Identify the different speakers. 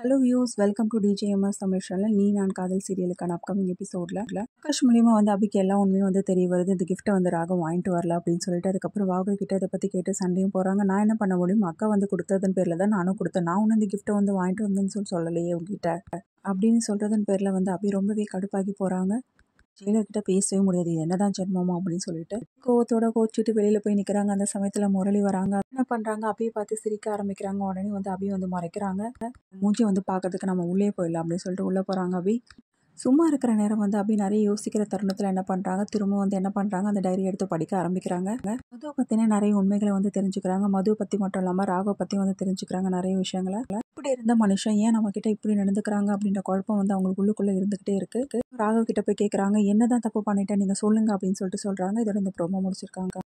Speaker 1: hello views welcome to DJMS Tamil channel நீ நான் காதல் சீரியலுக்கான அப்கமிங் எபிசோடில் ஆகாஷ் மூலியமாக வந்து அபிக்கு எல்லா உண்மையும் வந்து தெரிய வருது இந்த கிஃப்ட்டை வந்து ராகம் வாங்கிட்டு வரல அப்படின்னு சொல்லிட்டு அதுக்கப்புறம் வாக கிட்ட அதை பற்றி கேட்டு சண்டையும் போகிறாங்க நான் என்ன பண்ண முடியும் அக்கா வந்து கொடுத்ததன் பேரில் தான் நானும் கொடுத்தேன் நான் ஒன்று இந்த கிஃப்ட்டை வந்து வாங்கிட்டு வந்தேன்னு சொல்லி சொல்லலையே உங்ககிட்ட அப்படின்னு சொல்கிறதன் பேரில் வந்து அபி ரொம்பவே கடுப்பாகி போகிறாங்க ஜெயிலர்கிட்ட பேசவே முடியாது என்னதான் ஜென்மமா அப்படின்னு சொல்லிட்டு கோவத்தோட கோச்சிட்டு வெளியில் போய் நிற்கிறாங்க அந்த சமயத்தில் முரளி வராங்க என்ன பண்ணுறாங்க அப்பயே பார்த்து சிரிக்க ஆரம்பிக்கிறாங்க உடனே வந்து அபி வந்து மறைக்கிறாங்க மூஞ்சி வந்து பார்க்கறதுக்கு நம்ம உள்ளே போயிடலாம் அப்படின்னு சொல்லிட்டு உள்ளே போகிறாங்க அபி சும்மா இருக்கிற நேரம் வந்து அப்படி நிறைய யோசிக்கிற தருணத்தில் என்ன பண்ணுறாங்க திரும்ப வந்து என்ன பண்ணுறாங்க அந்த டைரி எடுத்து படிக்க ஆரம்பிக்கிறாங்க மது பற்றின நிறைய உண்மைகளை வந்து தெரிஞ்சுக்கிறாங்க மது பற்றி மட்டும் இல்லாமல் ராகவ் பற்றி வந்து தெரிஞ்சுக்கிறாங்க நிறைய விஷயங்களை கூட இருந்த மனுஷன் ஏன் நம்ம கிட்ட இப்படி நடந்துக்கிறாங்க அப்படின்ற குழப்பம் வந்து அவங்களுக்கு உள்ளுக்குள்ளே இருந்துகிட்டே இருக்கு ராகவ் கிட்ட போய் கேட்கறாங்க என்னதான் தப்பு பண்ணிட்டேன் நீங்க சொல்லுங்க அப்படின்னு சொல்லிட்டு சொல்றாங்க இதோட இந்த ப்ரோமோ முடிச்சிருக்காங்க